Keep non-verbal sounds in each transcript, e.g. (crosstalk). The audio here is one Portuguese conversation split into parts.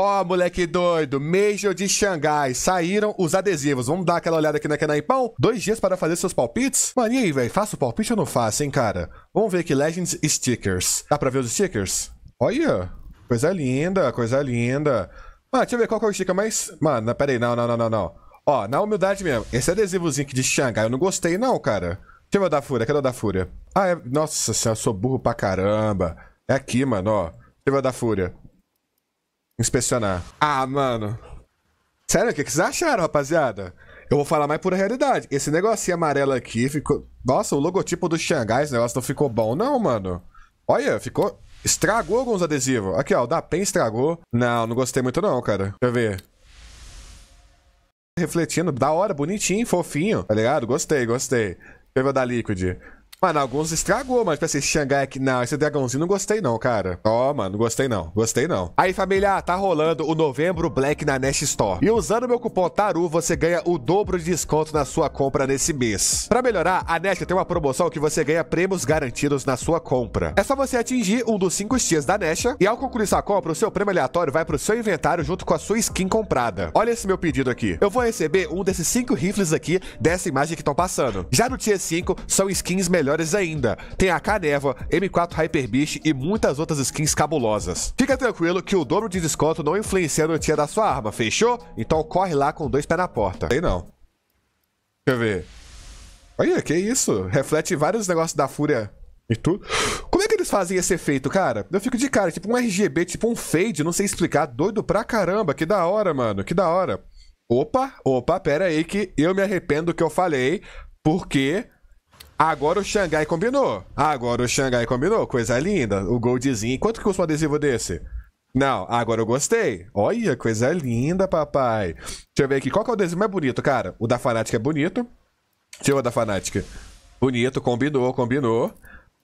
Ó, oh, moleque doido, Major de Xangai. Saíram os adesivos. Vamos dar aquela olhada aqui na Kenaipão? Dois dias para fazer seus palpites? Mano, e aí, velho? Faço palpite ou não faço, hein, cara? Vamos ver aqui, Legends Stickers. Dá pra ver os stickers? Olha, coisa linda, coisa linda. Mano, ah, deixa eu ver qual que é o sticker mais... Mano, peraí, não, não, não, não, não. Ó, na humildade mesmo, esse adesivozinho aqui de Xangai eu não gostei não, cara. Deixa eu dar fúria, cadê o da fúria? Ah, é... Nossa senhora, eu sou burro pra caramba. É aqui, mano, ó. Deixa eu dar fúria. Inspecionar. Ah, mano. Sério, o que vocês acharam, rapaziada? Eu vou falar mais pura realidade. Esse negocinho amarelo aqui ficou. Nossa, o logotipo do Xangai, esse negócio não ficou bom, não, mano. Olha, ficou. Estragou alguns adesivos. Aqui, ó, o da PEN estragou. Não, não gostei muito, não, cara. Deixa eu ver. Refletindo, da hora, bonitinho, fofinho, tá ligado? Gostei, gostei. Deixa eu ver o da Liquid. Mano, alguns estragou, mas pra tipo esse Xangai aqui. Não, esse dragãozinho não gostei, não, cara. Ó, oh, mano, gostei não. Gostei não. Aí, família, tá rolando o novembro Black na Nest Store. E usando meu cupom TARU, você ganha o dobro de desconto na sua compra nesse mês. Pra melhorar, a Nest tem uma promoção que você ganha prêmios garantidos na sua compra. É só você atingir um dos cinco dias da Nest. E ao concluir sua compra, o seu prêmio aleatório vai pro seu inventário junto com a sua skin comprada. Olha esse meu pedido aqui. Eu vou receber um desses cinco rifles aqui dessa imagem que estão passando. Já no tier 5, são skins melhores melhores ainda. Tem a Caneva, M4 Hyper Beast e muitas outras skins cabulosas. Fica tranquilo que o dobro de desconto não influencia a notícia da sua arma, fechou? Então corre lá com dois pés na porta. Aí não. Deixa eu ver. Olha, que isso? Reflete vários negócios da Fúria e tudo. Como é que eles fazem esse efeito, cara? Eu fico de cara, tipo um RGB, tipo um fade, não sei explicar, doido pra caramba. Que da hora, mano, que da hora. Opa, opa, pera aí que eu me arrependo do que eu falei, porque Agora o Xangai combinou. Agora o Xangai combinou. Coisa linda. O Goldzinho. Quanto que custa um adesivo desse? Não, agora eu gostei. Olha, coisa linda, papai. Deixa eu ver aqui. Qual que é o adesivo mais bonito, cara? O da Fanática é bonito. Deixa eu ver o da Fanática. Bonito, combinou, combinou.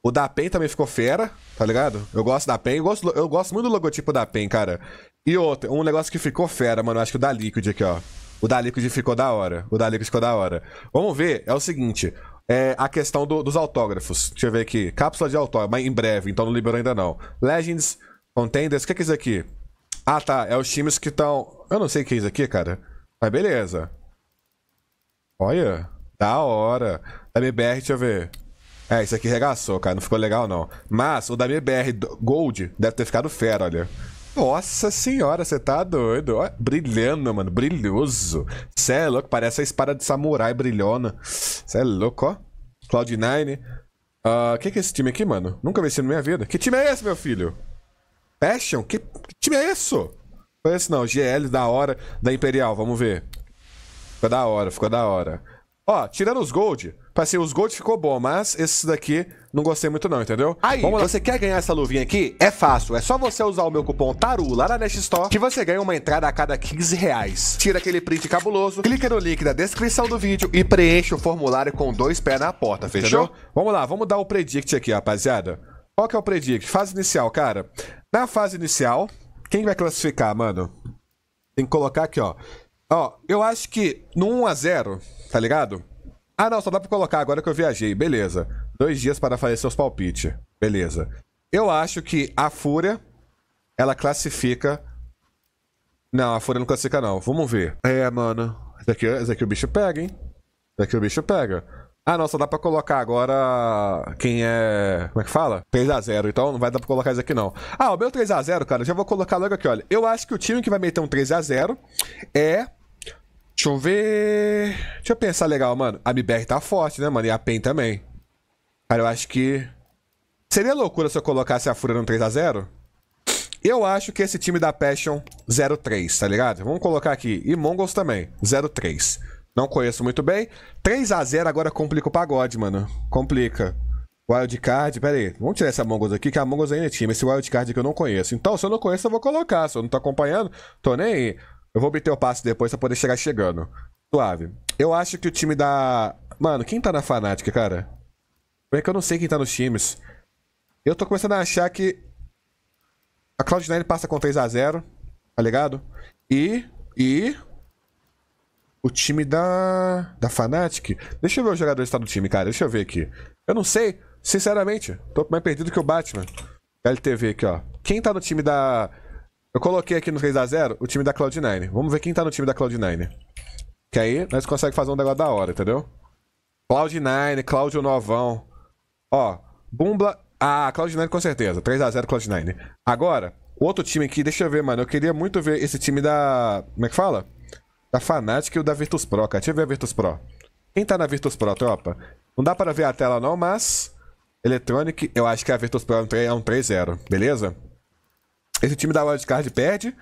O da PEN também ficou fera, tá ligado? Eu gosto da PEN, eu gosto, eu gosto muito do logotipo da PEN, cara. E outro, um negócio que ficou fera, mano, eu acho que o da Liquid aqui, ó. O da Liquid ficou da hora. O da Liquid ficou da hora. Vamos ver, é o seguinte é a questão do, dos autógrafos. Deixa eu ver aqui. Cápsula de autógrafo, mas em breve, então não liberou ainda não. Legends, Contenders, o que é, que é isso aqui? Ah, tá. É os times que estão. Eu não sei o que é isso aqui, cara. Mas beleza. Olha. Da hora. Da MBR, deixa eu ver. É, isso aqui regaçou, cara. Não ficou legal, não. Mas o da MBR Gold deve ter ficado fera, olha. Nossa senhora, você tá doido. Ó, brilhando, mano. Brilhoso. Cê é louco. Parece a espada de samurai brilhona. Cê é louco, ó. Cloud9. O uh, ah, que, que é esse time aqui, mano? Nunca vi isso na minha vida. Que time é esse, meu filho? Passion? Que, que time é isso? Não esse não. GL da hora da Imperial. Vamos ver. Ficou da hora, ficou da hora. Ó, tirando os gold, parece os gold ficou bom, mas esses daqui não gostei muito não, entendeu? Aí, Vamos lá. você quer ganhar essa luvinha aqui? É fácil, é só você usar o meu cupom TARU lá na Nest Store que você ganha uma entrada a cada 15 reais. Tira aquele print cabuloso, clica no link da descrição do vídeo e preenche o formulário com dois pés na porta, fechou? Entendeu? Vamos lá, vamos dar o predict aqui, rapaziada. Qual que é o predict? Fase inicial, cara. Na fase inicial, quem vai classificar, mano? Tem que colocar aqui, ó. Ó, eu acho que no 1x0, tá ligado? Ah, não, só dá pra colocar agora que eu viajei. Beleza. Dois dias para fazer seus palpites. Beleza. Eu acho que a Fúria, ela classifica... Não, a Fúria não classifica, não. Vamos ver. É, mano. Esse aqui, esse aqui o bicho pega, hein? Esse aqui o bicho pega. Ah, não, só dá pra colocar agora quem é... Como é que fala? 3x0, então não vai dar pra colocar isso aqui não. Ah, o meu 3x0, cara, já vou colocar logo aqui, olha. Eu acho que o time que vai meter um 3x0 é Deixa eu ver. Deixa eu pensar legal, mano. A MBR tá forte, né, mano? E a PEN também. Cara, eu acho que. Seria loucura se eu colocasse a FURA no 3x0? Eu acho que esse time da Passion 03, tá ligado? Vamos colocar aqui. E Mongols também, 03. Não conheço muito bem. 3x0 agora complica o pagode, mano. Complica. Wildcard, pera aí. Vamos tirar essa Mongols aqui, que a Mongols ainda é time. Esse Wildcard que eu não conheço. Então, se eu não conheço, eu vou colocar. Se eu não tô acompanhando, tô nem aí. Eu vou obter o passe depois pra poder chegar chegando. Suave. Eu acho que o time da. Mano, quem tá na Fnatic, cara? Como é que eu não sei quem tá nos times? Eu tô começando a achar que. A Cloud9 passa com 3x0. Tá ligado? E. E. O time da. Da Fnatic. Deixa eu ver o jogador que tá no time, cara. Deixa eu ver aqui. Eu não sei. Sinceramente, tô mais perdido que o Batman. LTV aqui, ó. Quem tá no time da. Eu coloquei aqui no 3x0 o time da Cloud9. Vamos ver quem tá no time da Cloud9. Que aí nós conseguimos fazer um negócio da hora, entendeu? Cloud9, Cláudio Novão. Ó, Bumbla. Ah, Cloud9 com certeza. 3x0 Cloud9. Agora, o outro time aqui, deixa eu ver, mano. Eu queria muito ver esse time da. Como é que fala? Da Fnatic e o da Virtus Pro, cara. Deixa eu ver a Virtus Pro. Quem tá na Virtus Pro, tropa? Não dá pra ver a tela não, mas. Electronic, eu acho que a Virtus Pro é um 3-0, é beleza? Esse time da wildcard perde.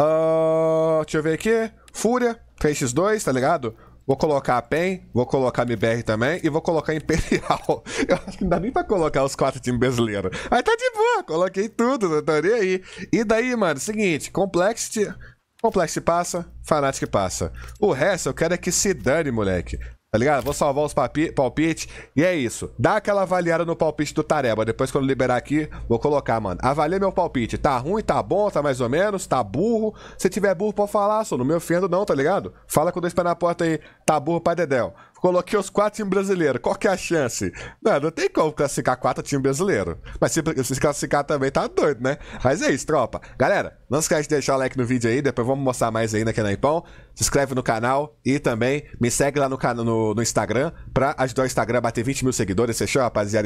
Uh, deixa eu ver aqui. Fúria, 3x2, tá ligado? Vou colocar a PEN, vou colocar a MBR também e vou colocar a Imperial. (laughs) Eu acho que não dá nem pra colocar os quatro times brasileiros. Aí tá de boa, coloquei tudo, não tá nem aí. E daí, mano, seguinte, Complexity... Complexity passa, Fnatic passa. O resto eu quero é que se dane, moleque. Tá ligado? Vou salvar os palpites. E é isso. Dá aquela avaliada no palpite do Tareba. Depois, quando liberar aqui, vou colocar, mano. Avalia meu palpite. Tá ruim, tá bom, tá mais ou menos, tá burro. Se tiver burro, pode falar, só. Não me ofendo, não, tá ligado? Fala com dois pés na porta aí. Tá burro pai Dedéu. Coloquei os quatro times brasileiros. Qual que é a chance? Não, não tem como classificar quatro times brasileiros. Mas se, se classificar também tá doido, né? Mas é isso, tropa. Galera, não esquece de deixar o like no vídeo aí. Depois vamos mostrar mais ainda aqui na Ipão. Se inscreve no canal e também me segue lá no, no, no Instagram pra ajudar o Instagram a bater 20 mil seguidores. Fechou, rapaziada?